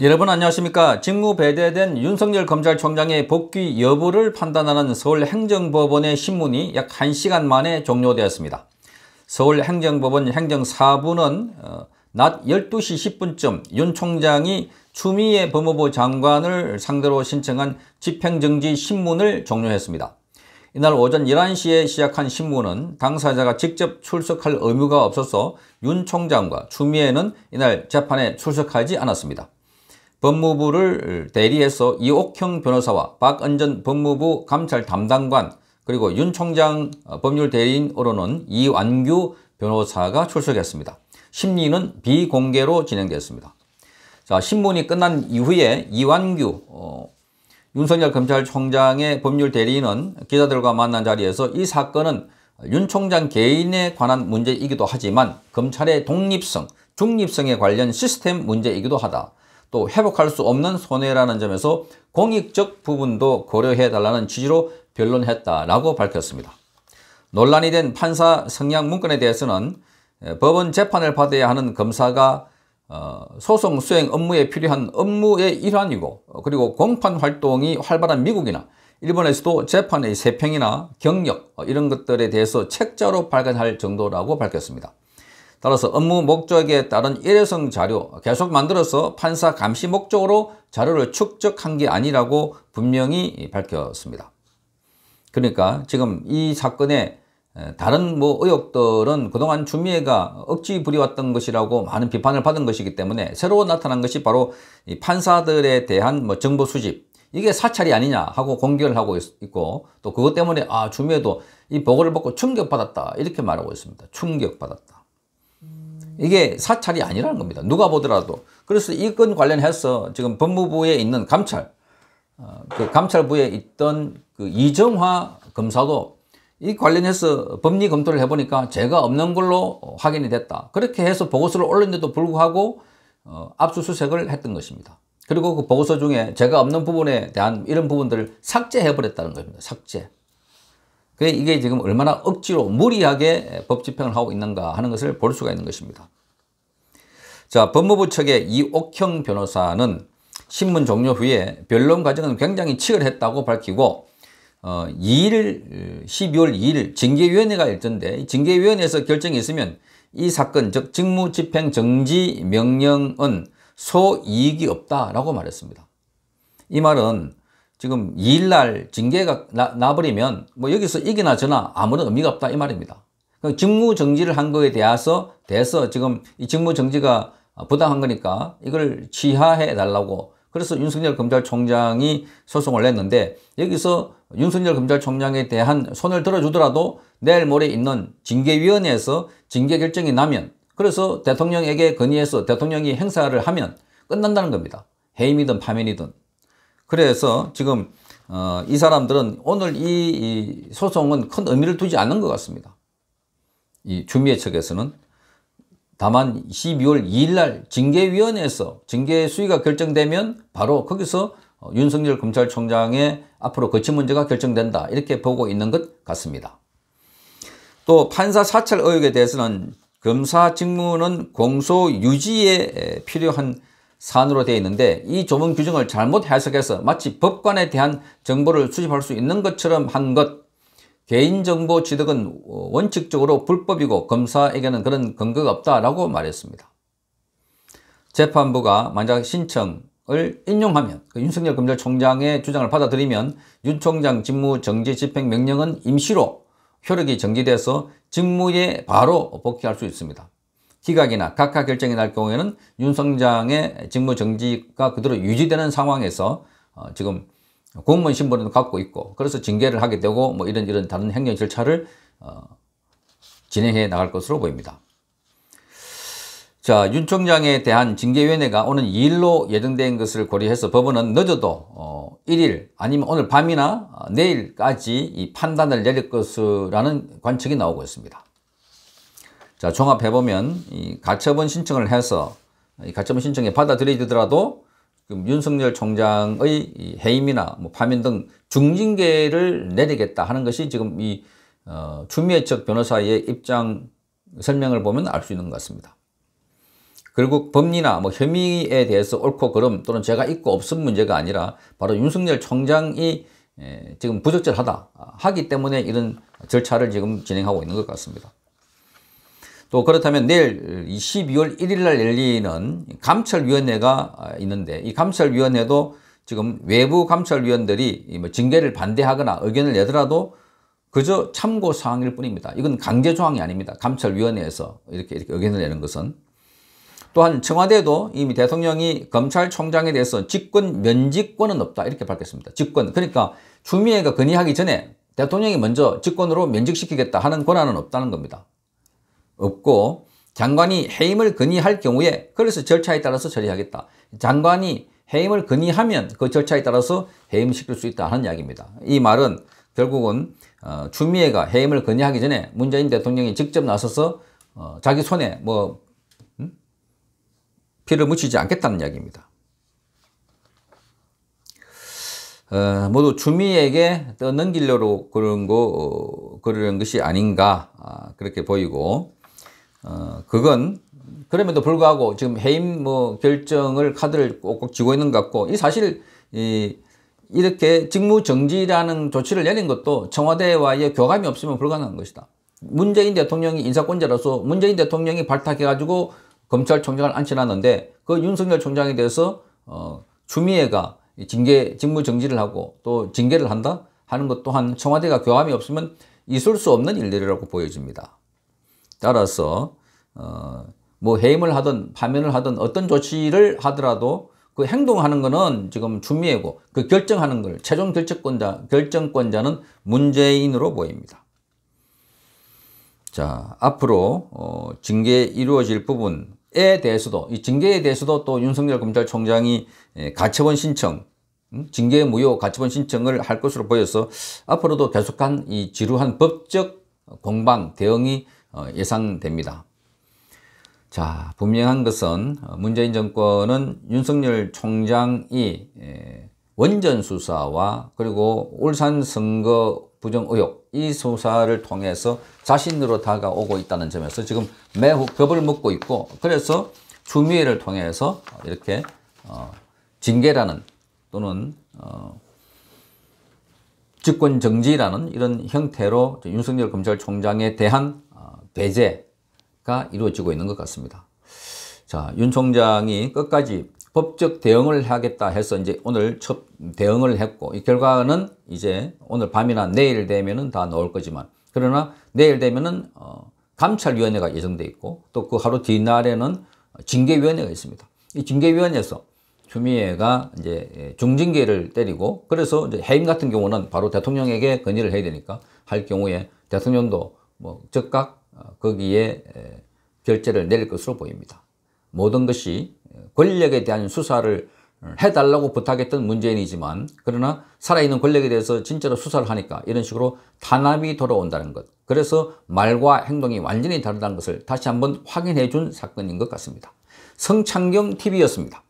여러분 안녕하십니까 직무 배제된 윤석열 검찰총장의 복귀 여부를 판단하는 서울행정법원의 신문이 약 1시간 만에 종료되었습니다. 서울행정법원 행정사부는 어, 낮 12시 10분쯤 윤 총장이 추미애 법무부 장관을 상대로 신청한 집행정지 신문을 종료했습니다. 이날 오전 11시에 시작한 신문은 당사자가 직접 출석할 의무가 없어서 윤 총장과 추미애는 이날 재판에 출석하지 않았습니다. 법무부를 대리해서 이옥형 변호사와 박은전 법무부 감찰 담당관 그리고 윤 총장 어, 법률 대리인으로는 이완규 변호사가 출석했습니다. 심리는 비공개로 진행됐습니다. 자, 신문이 끝난 이후에 이완규 어, 윤석열 검찰총장의 법률 대리인은 기자들과 만난 자리에서 이 사건은 윤 총장 개인에 관한 문제이기도 하지만 검찰의 독립성, 중립성에 관련 시스템 문제이기도 하다. 또 회복할 수 없는 손해라는 점에서 공익적 부분도 고려해달라는 취지로 변론했다라고 밝혔습니다. 논란이 된 판사 성향 문건에 대해서는 법원 재판을 받아야 하는 검사가 어, 소송 수행 업무에 필요한 업무의 일환이고 그리고 공판 활동이 활발한 미국이나 일본에서도 재판의 세평이나 경력 어, 이런 것들에 대해서 책자로 발간할 정도라고 밝혔습니다. 따라서 업무 목적에 따른 일회성 자료 계속 만들어서 판사 감시 목적으로 자료를 축적한 게 아니라고 분명히 밝혔습니다. 그러니까 지금 이 사건에 다른 뭐 의혹들은 그동안 주미애가 억지 부려왔던 것이라고 많은 비판을 받은 것이기 때문에 새로 나타난 것이 바로 이 판사들에 대한 뭐 정보 수집 이게 사찰이 아니냐 하고 공격을 하고 있고 또 그것 때문에 아 주미애도 이 보고를 받고 충격받았다 이렇게 말하고 있습니다. 충격받았다. 이게 사찰이 아니라는 겁니다. 누가 보더라도. 그래서 이 건 관련해서 지금 법무부에 있는 감찰, 어, 그 감찰부에 있던 그 이정화 검사도 이 관련해서 법리 검토를 해보니까 죄가 없는 걸로 확인이 됐다. 그렇게 해서 보고서를 올렸는데도 불구하고 어, 압수수색을 했던 것입니다. 그리고 그 보고서 중에 죄가 없는 부분에 대한 이런 부분들을 삭제해버렸다는 겁니다. 삭제. 그게 이게 지금 얼마나 억지로 무리하게 법 집행을 하고 있는가 하는 것을 볼 수가 있는 것입니다. 자, 법무부 측의 이옥형 변호사는 신문 종료 후에 변론 과정은 굉장히 치열했다고 밝히고 어, 2일 12월 2일 징계위원회가 있던데 징계위원회에서 결정이 있으면 이 사건 즉 직무집행 정지 명령은 소이익이 없다라고 말했습니다. 이 말은 지금 2일날 징계가 나, 나버리면 뭐 여기서 이기나 저나 아무런 의미가 없다 이 말입니다. 그러니까 직무 정지를 한 거에 대해서 대해서 지금 이 직무 정지가 부당한 거니까 이걸 취하해 달라고 그래서 윤석열 검찰총장이 소송을 냈는데 여기서 윤석열 검찰총장에 대한 손을 들어주더라도 내일 모레 있는 징계위원회에서 징계 결정이 나면 그래서 대통령에게 건의해서 대통령이 행사를 하면 끝난다는 겁니다. 해임이든 파면이든. 그래서 지금 어, 이 사람들은 오늘 이, 이, 소송은 큰 의미를 두지 않는 것 같습니다. 이 주미애 측에서는 다만 12월 2일 날 징계위원회에서 징계 수위가 결정되면 바로 거기서 어, 윤석열 검찰총장의 앞으로 거치 문제가 결정된다 이렇게 보고 있는 것 같습니다. 또 판사 사찰 의혹에 대해서는 검사 직무는 공소 유지에 필요한 산으로 되어 있는데 이 조문 규정을 잘못 해석해서 마치 법관에 대한 정보를 수집할 수 있는 것처럼 한 것 개인정보 취득은 원칙적으로 불법이고 검사에게는 그런 근거가 없다라고 말했습니다. 재판부가 만약 신청을 인용하면 그 윤석열 검찰총장의 주장을 받아들이면 윤 총장 직무 정지 집행 명령은 임시로 효력이 정지돼서 직무에 바로 복귀할 수 있습니다. 기각이나 각하 결정이 날 경우에는 윤성장의 직무 정지가 그대로 유지되는 상황에서 어, 지금 공무원 신분을 갖고 있고 그래서 징계를 하게 되고 뭐 이런 이런 다른 행정 절차를 어, 진행해 나갈 것으로 보입니다. 자, 윤 총장에 대한 징계위원회가 오는 2일로 예정된 것을 고려해서 법원은 늦어도 어, 1일 아니면 오늘 밤이나 어, 내일까지 이 판단을 내릴 것이라는 관측이 나오고 있습니다. 자, 종합해보면, 이 가처분 신청을 해서, 이 가처분 신청에 받아들여지더라도 윤석열 총장의 해임이나 뭐 파면 등 중징계를 내리겠다 하는 것이 지금 이, 어, 추미애 측 변호사의 입장 설명을 보면 알 수 있는 것 같습니다. 결국 법리나 뭐 혐의에 대해서 옳고 그름 또는 제가 있고 없음 문제가 아니라 바로 윤석열 총장이 예, 지금 부적절하다 하기 때문에 이런 절차를 지금 진행하고 있는 것 같습니다. 또 그렇다면 내일 12월 1일 날 열리는 감찰위원회가 있는데 이 감찰위원회도 지금 외부 감찰위원들이 뭐 징계를 반대하거나 의견을 내더라도 그저 참고 사항일 뿐입니다. 이건 강제 조항이 아닙니다. 감찰위원회에서 이렇게, 이렇게 의견을 내는 것은 또한 청와대도 이미 대통령이 검찰총장에 대해서 직권 면직권은 없다 이렇게 밝혔습니다. 직권 그러니까 추미애가 건의하기 전에 대통령이 먼저 직권으로 면직시키겠다 하는 권한은 없다는 겁니다. 없고 장관이 해임을 건의할 경우에 그래서 절차에 따라서 처리하겠다. 장관이 해임을 건의하면 그 절차에 따라서 해임시킬 수 있다 는 이야기입니다. 이 말은 결국은 어, 추미애가 해임을 건의하기 전에 문재인 대통령이 직접 나서서 어, 자기 손에 뭐 음? 피를 묻히지 않겠다는 이야기입니다. 어, 모두 추미애에게 떠넘기려고 그런 거 어, 그런 것이 아닌가 아, 그렇게 보이고 어, 그건 그럼에도 불구하고 지금 해임 뭐 결정을 카드를 꼭꼭 쥐고 있는 것 같고 이 사실 이 이렇게 직무 정지라는 조치를 내린 것도 청와대와의 교감이 없으면 불가능한 것이다. 문재인 대통령이 인사권자로서 문재인 대통령이 발탁해가지고 검찰총장을 안치놨는데 그 윤석열 총장에 대해서 어, 추미애가 징계 직무 정지를 하고 또 징계를 한다 하는 것 또한 청와대가 교감이 없으면 있을 수 없는 일들이라고 보여집니다. 따라서 어, 뭐 해임을 하든 파면을 하든 어떤 조치를 하더라도 그 행동하는 거는 지금 준미애고 그 결정하는 걸 최종 결정권자 결정권자는 문재인으로 보입니다. 자 앞으로 어, 징계 이루어질 부분에 대해서도 이 징계에 대해서도 또 윤석열 검찰총장이 예, 가처분 신청 음, 징계 무효 가처분 신청을 할 것으로 보여서 앞으로도 계속한 이 지루한 법적 공방 대응이 어, 예상됩니다. 자, 분명한 것은 어, 문재인 정권은 윤석열 총장이 원전 수사와 그리고 울산 선거 부정 의혹 이 수사를 통해서 자신으로 다가오고 있다는 점에서 지금 매우 겁을 먹고 있고 그래서 추미애를 통해서 이렇게 어, 징계라는 또는 집권 정지라는 이런 형태로 윤석열 검찰총장에 대한 배제가 이루어지고 있는 것 같습니다. 자, 윤 총장이 끝까지 법적 대응을 하겠다 해서 이제 오늘 첫 대응을 했고 이 결과는 이제 오늘 밤이나 내일 되면은 다 나올 거지만 그러나 내일 되면은 어, 감찰위원회가 예정돼 있고 또 그 하루 뒷날에는 징계위원회가 있습니다. 이 징계위원회에서 추미애가 이제 중징계를 때리고 그래서 이제 해임 같은 경우는 바로 대통령에게 건의를 해야 되니까 할 경우에 대통령도 뭐 즉각 어, 거기에 결제를 내릴 것으로 보입니다. 모든 것이 권력에 대한 수사를 해달라고 부탁했던 문재인이지만 그러나 살아있는 권력에 대해서 진짜로 수사를 하니까 이런 식으로 탄압이 돌아온다는 것 그래서 말과 행동이 완전히 다르다는 것을 다시 한번 확인해 준 사건인 것 같습니다. 성창경 TV였습니다.